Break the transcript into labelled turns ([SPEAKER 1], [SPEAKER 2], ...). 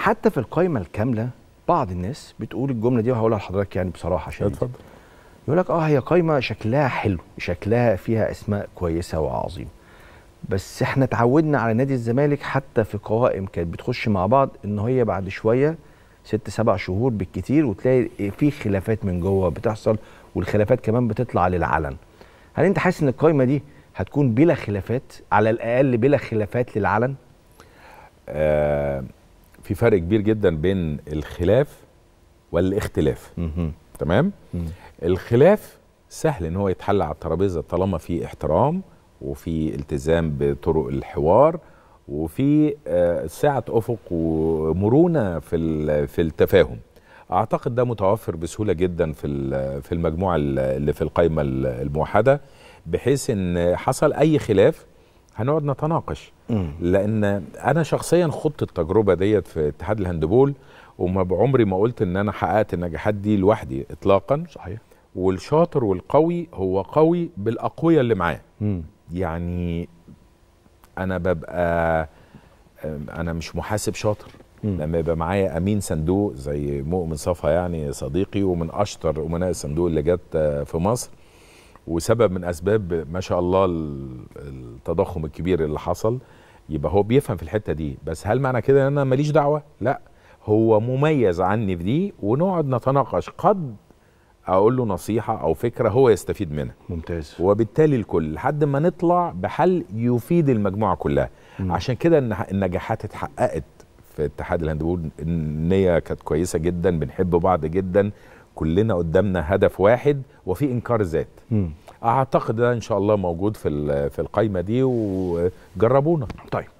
[SPEAKER 1] حتى في القايمه الكامله بعض الناس بتقول الجمله دي وهقولها لحضرتك يعني بصراحه عشان اتفضل يقول لك اه هي قايمه شكلها حلو شكلها فيها اسماء كويسه وعظيمه بس احنا اتعودنا على نادي الزمالك حتى في قوائم كانت بتخش مع بعض ان هي بعد شويه ست سبع شهور بالكتير وتلاقي في خلافات من جوه بتحصل والخلافات كمان بتطلع للعلن هل انت حاسس ان القايمه دي هتكون بلا خلافات على الاقل بلا خلافات للعلن آه في
[SPEAKER 2] فرق كبير جدا بين الخلاف والاختلاف تمام الخلاف سهل ان هو يتحل على الترابيزه طالما في احترام وفي التزام بطرق الحوار وفي آه، سعه افق ومرونه في في التفاهم اعتقد ده متوفر بسهوله جدا في في المجموعه اللي في القائمه الموحده بحيث ان حصل اي خلاف هنقعد نتناقش لان انا شخصيا خضت التجربه ديت في اتحاد الهندبول وما بعمري ما قلت ان انا حققت النجاحات دي لوحدي اطلاقا صحيح والشاطر والقوي هو قوي بالاقوياء اللي معاه يعني انا ببقى انا مش محاسب شاطر مم. لما يبقى معايا امين صندوق زي مؤمن صفا يعني صديقي ومن اشطر امناء الصندوق اللي جت آه، في مصر وسبب من اسباب ما شاء الله التضخم الكبير اللي حصل يبقى هو بيفهم في الحته دي بس هل معنى كده ان انا ماليش دعوه لا هو مميز عني في دي ونقعد نتناقش قد اقول له نصيحه او فكره هو يستفيد منها ممتاز وبالتالي الكل لحد ما نطلع بحل يفيد المجموعه كلها مم. عشان كده النجاحات اتحققت في اتحاد الهاندبول النيه كانت كويسه جدا بنحب بعض جدا كلنا قدامنا هدف واحد وفي انكار ذات اعتقد ده ان شاء الله موجود في في القايمه دي وجربونا طيب